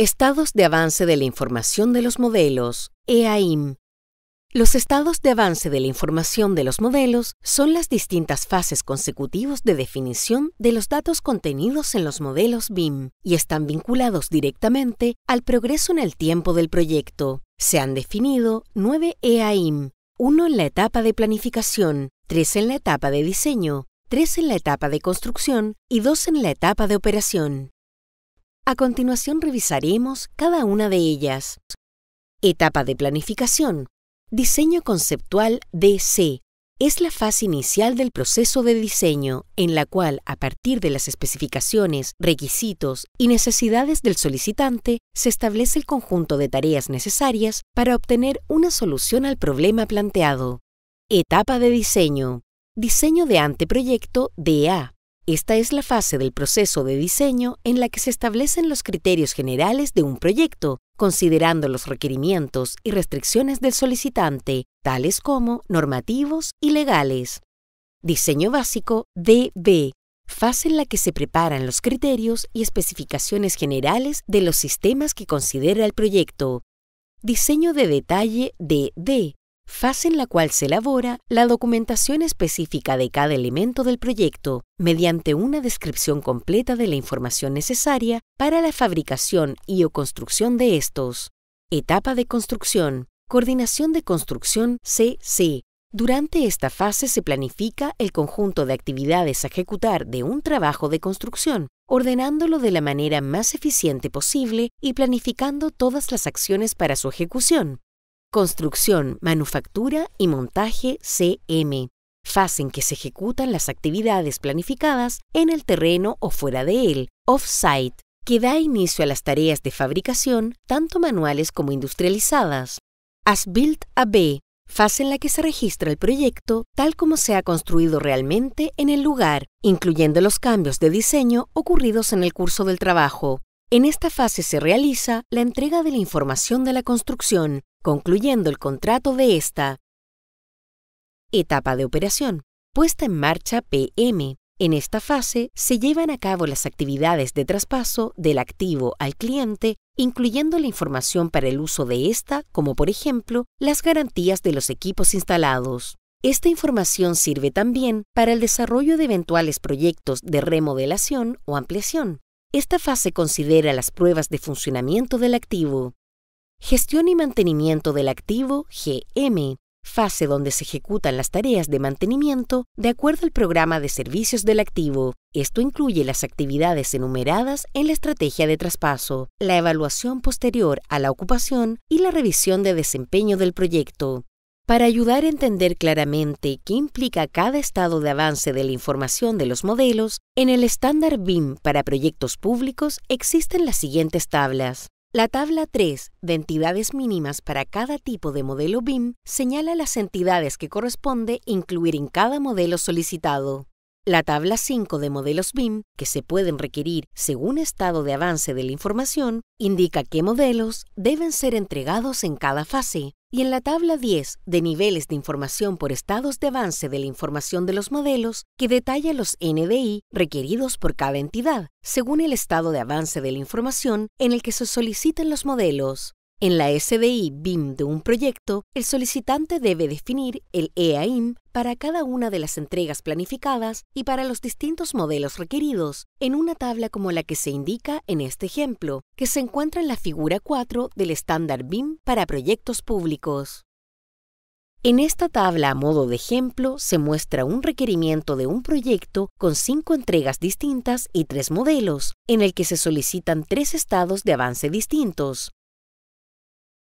Estados de avance de la información de los modelos, EAIM. Los estados de avance de la información de los modelos son las distintas fases consecutivas de definición de los datos contenidos en los modelos BIM y están vinculados directamente al progreso en el tiempo del proyecto. Se han definido nueve EAIM, uno en la etapa de planificación, tres en la etapa de diseño, tres en la etapa de construcción y dos en la etapa de operación. A continuación revisaremos cada una de ellas. Etapa de planificación. Diseño conceptual DC es la fase inicial del proceso de diseño en la cual, a partir de las especificaciones, requisitos y necesidades del solicitante, se establece el conjunto de tareas necesarias para obtener una solución al problema planteado. Etapa de diseño. Diseño de anteproyecto DA esta es la fase del proceso de diseño en la que se establecen los criterios generales de un proyecto, considerando los requerimientos y restricciones del solicitante, tales como normativos y legales. Diseño básico DB, fase en la que se preparan los criterios y especificaciones generales de los sistemas que considera el proyecto. Diseño de detalle DD, fase en la cual se elabora la documentación específica de cada elemento del proyecto mediante una descripción completa de la información necesaria para la fabricación y o construcción de estos. Etapa de construcción. Coordinación de construcción CC. Durante esta fase se planifica el conjunto de actividades a ejecutar de un trabajo de construcción, ordenándolo de la manera más eficiente posible y planificando todas las acciones para su ejecución, Construcción, Manufactura y Montaje CM, fase en que se ejecutan las actividades planificadas en el terreno o fuera de él, off-site, que da inicio a las tareas de fabricación, tanto manuales como industrializadas. As Built AB, fase en la que se registra el proyecto tal como se ha construido realmente en el lugar, incluyendo los cambios de diseño ocurridos en el curso del trabajo. En esta fase se realiza la entrega de la información de la construcción, concluyendo el contrato de esta. Etapa de operación. Puesta en marcha PM. En esta fase se llevan a cabo las actividades de traspaso del activo al cliente, incluyendo la información para el uso de esta, como por ejemplo las garantías de los equipos instalados. Esta información sirve también para el desarrollo de eventuales proyectos de remodelación o ampliación. Esta fase considera las pruebas de funcionamiento del activo, gestión y mantenimiento del activo GM, fase donde se ejecutan las tareas de mantenimiento de acuerdo al programa de servicios del activo. Esto incluye las actividades enumeradas en la estrategia de traspaso, la evaluación posterior a la ocupación y la revisión de desempeño del proyecto. Para ayudar a entender claramente qué implica cada estado de avance de la información de los modelos, en el estándar BIM para proyectos públicos existen las siguientes tablas. La tabla 3 de entidades mínimas para cada tipo de modelo BIM señala las entidades que corresponde incluir en cada modelo solicitado. La tabla 5 de modelos BIM, que se pueden requerir según estado de avance de la información, indica qué modelos deben ser entregados en cada fase, y en la tabla 10 de niveles de información por estados de avance de la información de los modelos, que detalla los NDI requeridos por cada entidad, según el estado de avance de la información en el que se soliciten los modelos. En la SDI BIM de un proyecto, el solicitante debe definir el EAIM para cada una de las entregas planificadas y para los distintos modelos requeridos, en una tabla como la que se indica en este ejemplo, que se encuentra en la figura 4 del estándar BIM para proyectos públicos. En esta tabla a modo de ejemplo se muestra un requerimiento de un proyecto con cinco entregas distintas y tres modelos, en el que se solicitan tres estados de avance distintos,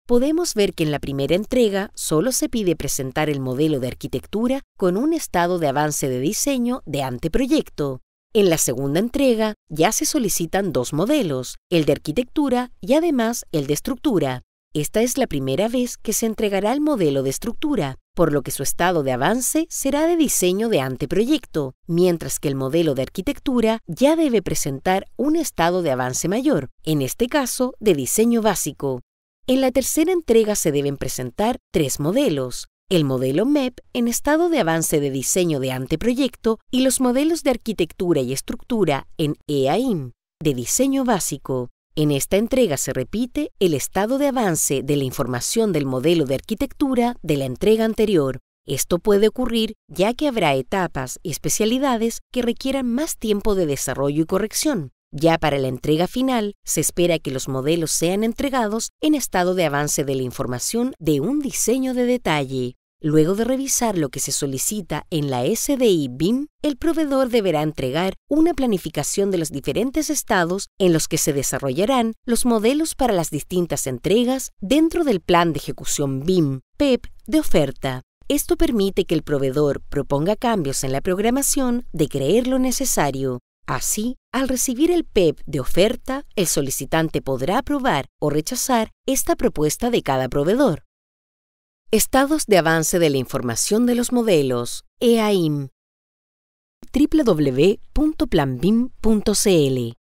podemos ver que en la primera entrega solo se pide presentar el modelo de arquitectura con un estado de avance de diseño de anteproyecto. En la segunda entrega ya se solicitan dos modelos, el de arquitectura y además el de estructura. Esta es la primera vez que se entregará el modelo de estructura, por lo que su estado de avance será de diseño de anteproyecto, mientras que el modelo de arquitectura ya debe presentar un estado de avance mayor, en este caso de diseño básico. En la tercera entrega se deben presentar tres modelos, el modelo MEP en estado de avance de diseño de anteproyecto y los modelos de arquitectura y estructura en EAIM, de diseño básico. En esta entrega se repite el estado de avance de la información del modelo de arquitectura de la entrega anterior. Esto puede ocurrir ya que habrá etapas y especialidades que requieran más tiempo de desarrollo y corrección. Ya para la entrega final, se espera que los modelos sean entregados en estado de avance de la información de un diseño de detalle. Luego de revisar lo que se solicita en la SDI BIM, el proveedor deberá entregar una planificación de los diferentes estados en los que se desarrollarán los modelos para las distintas entregas dentro del plan de ejecución BIM, PEP, de oferta. Esto permite que el proveedor proponga cambios en la programación de creer lo necesario. Así, al recibir el PEP e de oferta, el solicitante podrá aprobar o rechazar esta propuesta de cada proveedor. Estados de avance de la información de los modelos, EAIM www.planbim.cl